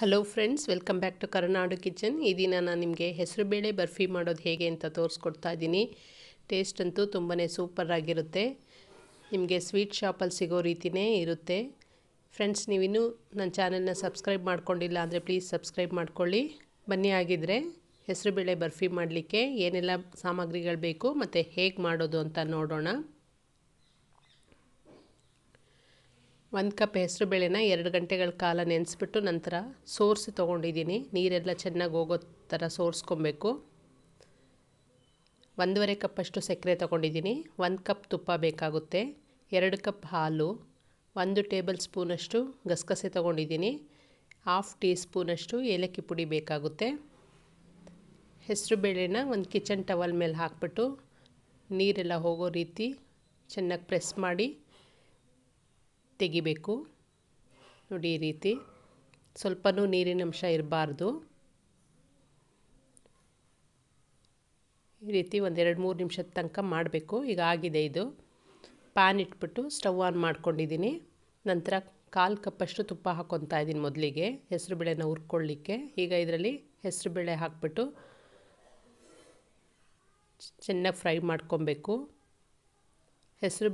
hello friends welcome back to Karunadu kitchen ಈ ದಿನ ನಾನು ನಿಮಗೆ ಹೆಸರುಬೇಳೆ ಬರ್ಫಿ ಮಾಡೋದು ಹೇಗೆ ಅಂತ ತೋರಿಸ್ಕೊಡ್ತಾ ಇದ್ದೀನಿ ಟೇಸ್ಟ್ ಅಂತೂ ತುಂಬಾ ಸೂಪರಾಗಿರುತ್ತೆ ನಿಮಗೆ ಸ್ವೀಟ್ ಶಾಪಲ್ಲಿ ಸಿಗೋ ರೀತಿಯೇ ಇರುತ್ತೆ ಫ್ರೆಂಡ್ಸ್ ನೀವಿನ್ನೂ ನನ್ನ ಚಾನೆಲ್ನ ಸಬ್ಸ್ಕ್ರೈಬ್ ಮಾಡ್ಕೊಂಡಿಲ್ಲ ಅಂದರೆ ಪ್ಲೀಸ್ ಸಬ್ಸ್ಕ್ರೈಬ್ ಮಾಡ್ಕೊಳ್ಳಿ ಬನ್ನಿ ಆಗಿದ್ದರೆ ಹೆಸರುಬೇಳೆ ಬರ್ಫಿ ಮಾಡಲಿಕ್ಕೆ ಏನೆಲ್ಲ ಸಾಮಗ್ರಿಗಳು ಬೇಕು ಮತ್ತು ಹೇಗೆ ಮಾಡೋದು ಅಂತ ನೋಡೋಣ ಒಂದು ಕಪ್ ಹೆಸರು ಬೇಳೆನ ಎರಡು ಗಂಟೆಗಳ ಕಾಲ ನೆನೆಸ್ಬಿಟ್ಟು ನಂತರ ಸೋರಿಸಿ ತೊಗೊಂಡಿದ್ದೀನಿ ನೀರೆಲ್ಲ ಚೆನ್ನಾಗಿ ಹೋಗೋ ಥರ ಸೋರಿಸ್ಕೊಬೇಕು ಒಂದೂವರೆ ಕಪ್ಪಷ್ಟು ಸಕ್ಕರೆ ತೊಗೊಂಡಿದ್ದೀನಿ ಒಂದು ಕಪ್ ತುಪ್ಪ ಬೇಕಾಗುತ್ತೆ ಎರಡು ಕಪ್ ಹಾಲು ಒಂದು ಟೇಬಲ್ ಸ್ಪೂನಷ್ಟು ಗಸಗಸೆ ತೊಗೊಂಡಿದ್ದೀನಿ ಹಾಫ್ ಟೀ ಸ್ಪೂನಷ್ಟು ಏಲಕ್ಕಿ ಪುಡಿ ಬೇಕಾಗುತ್ತೆ ಹೆಸರು ಬೇಳೆನ ಒಂದು ಕಿಚನ್ ಟವಲ್ ಮೇಲೆ ಹಾಕ್ಬಿಟ್ಟು ನೀರೆಲ್ಲ ಹೋಗೋ ರೀತಿ ಚೆನ್ನಾಗಿ ಪ್ರೆಸ್ ಮಾಡಿ ತೆಗಿಬೇಕು ನೋಡಿ ಈ ರೀತಿ ಸ್ವಲ್ಪನೂ ನೀರಿನ ಅಂಶ ಇರಬಾರ್ದು ಈ ರೀತಿ ಒಂದೆರಡು ಮೂರು ನಿಮಿಷದ ತನಕ ಮಾಡಬೇಕು ಈಗ ಆಗಿದೆ ಇದು ಪ್ಯಾನ್ ಇಟ್ಬಿಟ್ಟು ಸ್ಟವ್ ಆನ್ ಮಾಡ್ಕೊಂಡಿದ್ದೀನಿ ನಂತರ ಕಾಲು ಕಪ್ಪಷ್ಟು ತುಪ್ಪ ಹಾಕ್ಕೊತಾ ಇದ್ದೀನಿ ಮೊದಲಿಗೆ ಬೇಳೆನ ಹುರ್ಕೊಳ್ಳಿಕ್ಕೆ ಈಗ ಇದರಲ್ಲಿ ಹೆಸರುಬೇಳೆ ಹಾಕ್ಬಿಟ್ಟು ಚೆನ್ನಾಗಿ ಫ್ರೈ ಮಾಡ್ಕೊಬೇಕು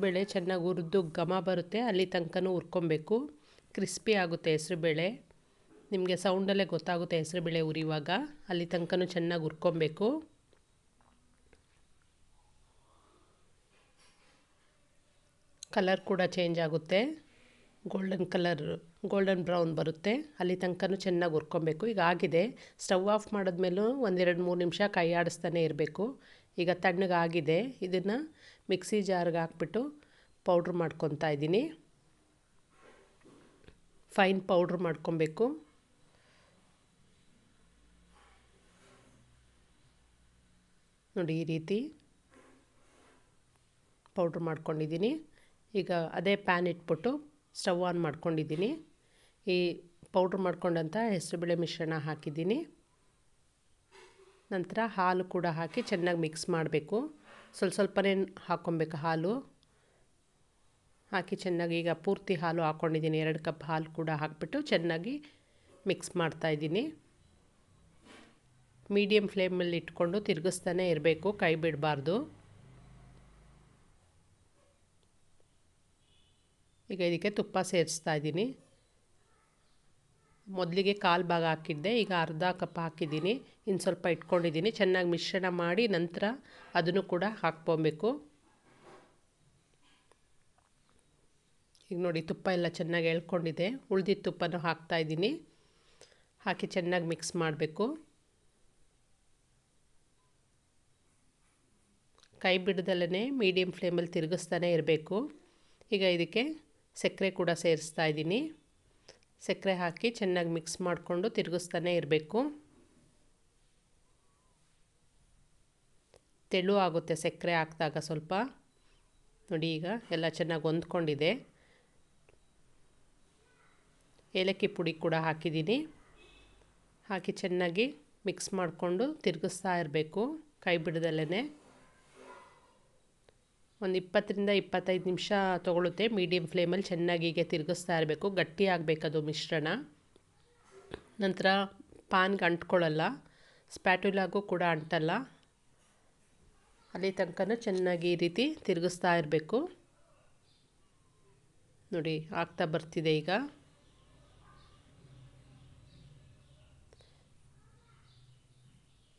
ಬೇಳೆ ಚೆನ್ನಾಗಿ ಹುರಿದು ಘಮ ಬರುತ್ತೆ ಅಲ್ಲಿ ತನಕನೂ ಹುರ್ಕೊಬೇಕು ಕ್ರಿಸ್ಪಿ ಆಗುತ್ತೆ ಹೆಸರುಬೇಳೆ ನಿಮಗೆ ಸೌಂಡಲ್ಲೇ ಗೊತ್ತಾಗುತ್ತೆ ಹೆಸರುಬೇಳೆ ಉರಿವಾಗ ಅಲ್ಲಿ ತನಕನೂ ಚೆನ್ನಾಗಿ ಹುರ್ಕೊಬೇಕು ಕಲರ್ ಕೂಡ ಚೇಂಜ್ ಆಗುತ್ತೆ ಗೋಲ್ಡನ್ ಕಲರ್ ಗೋಲ್ಡನ್ ಬ್ರೌನ್ ಬರುತ್ತೆ ಅಲ್ಲಿ ತನಕನೂ ಚೆನ್ನಾಗಿ ಹುರ್ಕೊಬೇಕು ಈಗ ಆಗಿದೆ ಸ್ಟವ್ ಆಫ್ ಮಾಡಿದ್ಮೇಲೂ ಒಂದೆರಡು ಮೂರು ನಿಮಿಷ ಕೈ ಆಡಿಸ್ತಾನೆ ಇರಬೇಕು ಈಗ ತಣ್ಣಗಾಗಿದೆ ಇದನ್ನು ಮಿಕ್ಸಿ ಜಾರ್ಗೆ ಹಾಕ್ಬಿಟ್ಟು ಪೌಡ್ರ್ ಮಾಡ್ಕೊತಾ ಇದ್ದೀನಿ ಫೈನ್ ಪೌಡ್ರ್ ಮಾಡ್ಕೊಬೇಕು ನೋಡಿ ಈ ರೀತಿ ಪೌಡ್ರ್ ಮಾಡ್ಕೊಂಡಿದ್ದೀನಿ ಈಗ ಅದೇ ಪ್ಯಾನ್ ಇಟ್ಬಿಟ್ಟು ಸ್ಟವ್ ಆನ್ ಮಾಡ್ಕೊಂಡಿದ್ದೀನಿ ಈ ಪೌಡ್ರ್ ಮಾಡ್ಕೊಂಡಂಥ ಹೆಸರುಬೇಳೆ ಮಿಶ್ರಣ ಹಾಕಿದ್ದೀನಿ ನಂತರ ಹಾಲು ಕೂಡ ಹಾಕಿ ಚೆನ್ನಾಗಿ ಮಿಕ್ಸ್ ಮಾಡಬೇಕು ಸ್ವಲ್ಪ ಸ್ವಲ್ಪನೇ ಹಾಕ್ಕೊಬೇಕು ಹಾಲು ಹಾಕಿ ಚೆನ್ನಾಗಿ ಈಗ ಪೂರ್ತಿ ಹಾಲು ಹಾಕ್ಕೊಂಡಿದ್ದೀನಿ ಎರಡು ಕಪ್ ಹಾಲು ಕೂಡ ಹಾಕಿಬಿಟ್ಟು ಚೆನ್ನಾಗಿ ಮಿಕ್ಸ್ ಮಾಡ್ತಾಯಿದ್ದೀನಿ ಮೀಡಿಯಮ್ ಫ್ಲೇಮಲ್ಲಿ ಇಟ್ಕೊಂಡು ತಿರುಗಿಸ್ತಾನೆ ಇರಬೇಕು ಕೈ ಬಿಡಬಾರ್ದು ಈಗ ಇದಕ್ಕೆ ತುಪ್ಪ ಸೇರಿಸ್ತಾ ಇದ್ದೀನಿ ಮೊದಲಿಗೆ ಕಾಲು ಭಾಗ ಹಾಕಿದ್ದೆ ಈಗ ಅರ್ಧ ಕಪ್ ಹಾಕಿದ್ದೀನಿ ಇನ್ನು ಸ್ವಲ್ಪ ಇಟ್ಕೊಂಡಿದ್ದೀನಿ ಚೆನ್ನಾಗಿ ಮಿಶ್ರಣ ಮಾಡಿ ನಂತರ ಅದನ್ನು ಕೂಡ ಹಾಕ್ಕೊಬೇಕು ಈಗ ನೋಡಿ ತುಪ್ಪ ಎಲ್ಲ ಚೆನ್ನಾಗಿ ಎಳ್ಕೊಂಡಿದೆ ಉಳ್ದಿದ್ದ ತುಪ್ಪನೂ ಹಾಕ್ತಾಯಿದ್ದೀನಿ ಹಾಕಿ ಚೆನ್ನಾಗಿ ಮಿಕ್ಸ್ ಮಾಡಬೇಕು ಕೈ ಬಿಡದಲ್ಲೇ ಮೀಡಿಯಮ್ ಫ್ಲೇಮಲ್ಲಿ ತಿರುಗಿಸ್ತಾನೆ ಇರಬೇಕು ಈಗ ಇದಕ್ಕೆ ಸಕ್ಕರೆ ಕೂಡ ಸೇರಿಸ್ತಾ ಇದ್ದೀನಿ ಸಕ್ಕರೆ ಹಾಕಿ ಚೆನ್ನಾಗಿ ಮಿಕ್ಸ್ ಮಾಡಿಕೊಂಡು ತಿರುಗಿಸ್ತಾನೇ ಇರಬೇಕು ತೆಳು ಆಗುತ್ತೆ ಸಕ್ಕರೆ ಹಾಕಿದಾಗ ಸ್ವಲ್ಪ ನೋಡಿ ಈಗ ಎಲ್ಲ ಚೆನ್ನಾಗಿ ಹೊಂದ್ಕೊಂಡಿದೆ ಏಲಕ್ಕಿ ಪುಡಿ ಕೂಡ ಹಾಕಿದ್ದೀನಿ ಹಾಕಿ ಚೆನ್ನಾಗಿ ಮಿಕ್ಸ್ ಮಾಡಿಕೊಂಡು ತಿರುಗಿಸ್ತಾ ಇರಬೇಕು ಕೈ ಬಿಡದಲ್ಲೇ ಒಂದು ಇಪ್ಪತ್ತರಿಂದ ಇಪ್ಪತ್ತೈದು ನಿಮಿಷ ತೊಗೊಳುತ್ತೆ ಮೀಡಿಯಂ ಫ್ಲೇಮಲ್ಲಿ ಚೆನ್ನಾಗಿ ಹೀಗೆ ತಿರುಗಿಸ್ತಾ ಇರಬೇಕು ಗಟ್ಟಿ ಆಗಬೇಕದು ಮಿಶ್ರಣ ನಂತರ ಪಾನ್ಗೆ ಅಂಟ್ಕೊಳ್ಳಲ್ಲ ಸ್ಪ್ಯಾಟುಲಾಗೂ ಕೂಡ ಅಂಟಲ್ಲ ಅಲ್ಲಿ ತನಕನೂ ಚೆನ್ನಾಗಿ ಈ ರೀತಿ ತಿರುಗಿಸ್ತಾ ಇರಬೇಕು ನೋಡಿ ಆಗ್ತಾ ಬರ್ತಿದೆ ಈಗ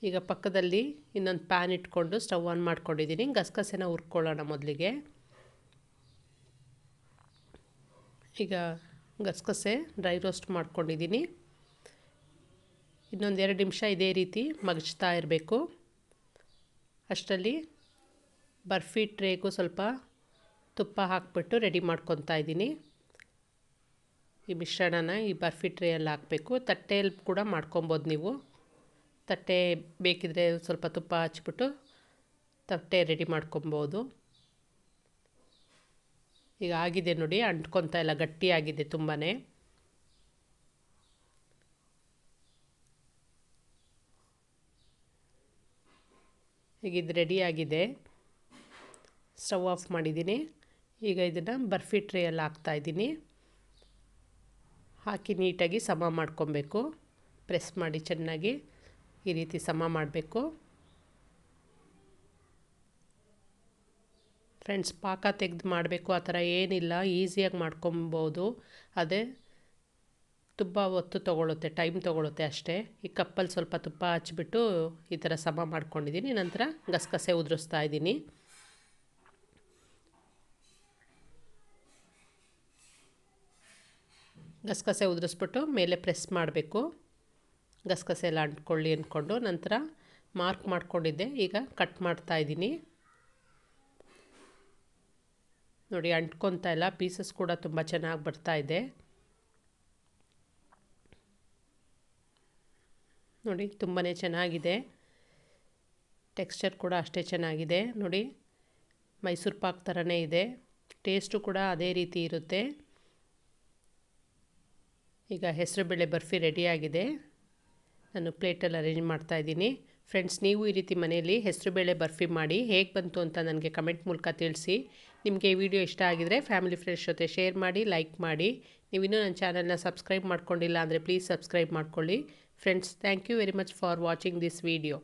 ಈಗ ಪಕ್ಕದಲ್ಲಿ ಇನ್ನೊಂದು ಪ್ಯಾನ್ ಇಟ್ಕೊಂಡು ಸ್ಟವ್ ಆನ್ ಮಾಡ್ಕೊಂಡಿದ್ದೀನಿ ಗಸಗಸೆನ ಹುರ್ಕೊಳ್ಳೋಣ ಮೊದಲಿಗೆ ಈಗ ಗಸಗಸೆ ಡ್ರೈ ರೋಸ್ಟ್ ಮಾಡ್ಕೊಂಡಿದ್ದೀನಿ ಇನ್ನೊಂದು ಎರಡು ನಿಮಿಷ ಇದೇ ರೀತಿ ಮಗಚ್ತಾ ಇರಬೇಕು ಅಷ್ಟರಲ್ಲಿ ಬರ್ಫಿ ಟ್ರೇಗೂ ಸ್ವಲ್ಪ ತುಪ್ಪ ಹಾಕಿಬಿಟ್ಟು ರೆಡಿ ಮಾಡ್ಕೊತಾ ಇದ್ದೀನಿ ಈ ಮಿಶ್ರಣನ ಈ ಬರ್ಫಿ ಟ್ರೇಯಲ್ಲಿ ಹಾಕಬೇಕು ತಟ್ಟೆಯಲ್ಲಿ ಕೂಡ ಮಾಡ್ಕೊಬೋದು ನೀವು ತಟ್ಟೆ ಬೇಕಿದ್ರೆ ಸ್ವಲ್ಪ ತುಪ್ಪ ಹಚ್ಬಿಟ್ಟು ತಟ್ಟೆ ರೆಡಿ ಮಾಡ್ಕೊಬೋದು ಈಗ ಆಗಿದೆ ನೋಡಿ ಅಂಟ್ಕೊತಾ ಇಲ್ಲ ಗಟ್ಟಿಯಾಗಿದೆ ತುಂಬಾ ಈಗ ಇದು ರೆಡಿಯಾಗಿದೆ ಸ್ಟವ್ ಆಫ್ ಮಾಡಿದ್ದೀನಿ ಈಗ ಇದನ್ನು ಬರ್ಫಿ ಟ್ರೇಯಲ್ಲಿ ಹಾಕ್ತಾಯಿದ್ದೀನಿ ಹಾಕಿ ನೀಟಾಗಿ ಸಮ ಮಾಡ್ಕೊಬೇಕು ಪ್ರೆಸ್ ಮಾಡಿ ಚೆನ್ನಾಗಿ ಈ ರೀತಿ ಸಮ ಮಾಡಬೇಕು ಫ್ರೆಂಡ್ಸ್ ಪಾಕ ತೆಗೆದು ಮಾಡಬೇಕು ಆ ಥರ ಏನಿಲ್ಲ ಈಸಿಯಾಗಿ ಮಾಡ್ಕೊಬೋದು ಅದೇ ತುಪ್ಪ ಒತ್ತು ತೊಗೊಳುತ್ತೆ ಟೈಮ್ ತೊಗೊಳುತ್ತೆ ಅಷ್ಟೇ ಈ ಕಪ್ಪಲ್ಲಿ ಸ್ವಲ್ಪ ತುಪ್ಪ ಹಚ್ಚಿಬಿಟ್ಟು ಈ ಥರ ಸಮ ಮಾಡ್ಕೊಂಡಿದ್ದೀನಿ ನಂತರ ಗಸಗಸೆ ಉದುರಿಸ್ತಾ ಇದ್ದೀನಿ ಗಸಗಸೆ ಉದುರಿಸ್ಬಿಟ್ಟು ಮೇಲೆ ಪ್ರೆಸ್ ಮಾಡಬೇಕು ಗಸಗಸೆ ಎಲ್ಲ ಅಂಟ್ಕೊಳ್ಳಿ ಅಂದ್ಕೊಂಡು ನಂತರ ಮಾರ್ಕ್ ಮಾಡ್ಕೊಂಡಿದ್ದೆ ಈಗ ಕಟ್ ಮಾಡ್ತಾ ನೋಡಿ ಅಂಟ್ಕೊತಾ ಇಲ್ಲ ಪೀಸಸ್ ಕೂಡ ತುಂಬ ಚೆನ್ನಾಗಿ ಬರ್ತಾ ಇದೆ ನೋಡಿ ತುಂಬಾ ಚೆನ್ನಾಗಿದೆ ಟೆಕ್ಸ್ಚರ್ ಕೂಡ ಅಷ್ಟೇ ಚೆನ್ನಾಗಿದೆ ನೋಡಿ ಮೈಸೂರು ಪಾಕ್ ಥರನೇ ಇದೆ ಟೇಸ್ಟು ಕೂಡ ಅದೇ ರೀತಿ ಇರುತ್ತೆ ಈಗ ಹೆಸರು ಬೇಳೆ ಬರ್ಫಿ ರೆಡಿಯಾಗಿದೆ ನಾನು ಪ್ಲೇಟಲ್ಲಿ ಅರೇಂಜ್ ಮಾಡ್ತಾ ಇದ್ದೀನಿ ಫ್ರೆಂಡ್ಸ್ ನೀವು ಈ ರೀತಿ ಮನೆಯಲ್ಲಿ ಹೆಸರು ಬೇಳೆ ಬರ್ಫಿ ಮಾಡಿ ಹೇಗೆ ಬಂತು ಅಂತ ನನಗೆ ಕಮೆಂಟ್ ಮೂಲಕ ತಿಳಿಸಿ ನಿಮಗೆ ಈ ವಿಡಿಯೋ ಇಷ್ಟ ಆಗಿದರೆ ಫ್ಯಾಮಿಲಿ ಫ್ರೆಂಡ್ಸ್ ಜೊತೆ ಶೇರ್ ಮಾಡಿ ಲೈಕ್ ಮಾಡಿ ನೀವು ಇನ್ನೂ ನನ್ನ ಚಾನಲ್ನ ಸಬ್ಸ್ಕ್ರೈಬ್ ಮಾಡ್ಕೊಂಡಿಲ್ಲ ಅಂದರೆ ಪ್ಲೀಸ್ ಸಬ್ಸ್ಕ್ರೈಬ್ ಮಾಡ್ಕೊಳ್ಳಿ friends thank you very much for watching this video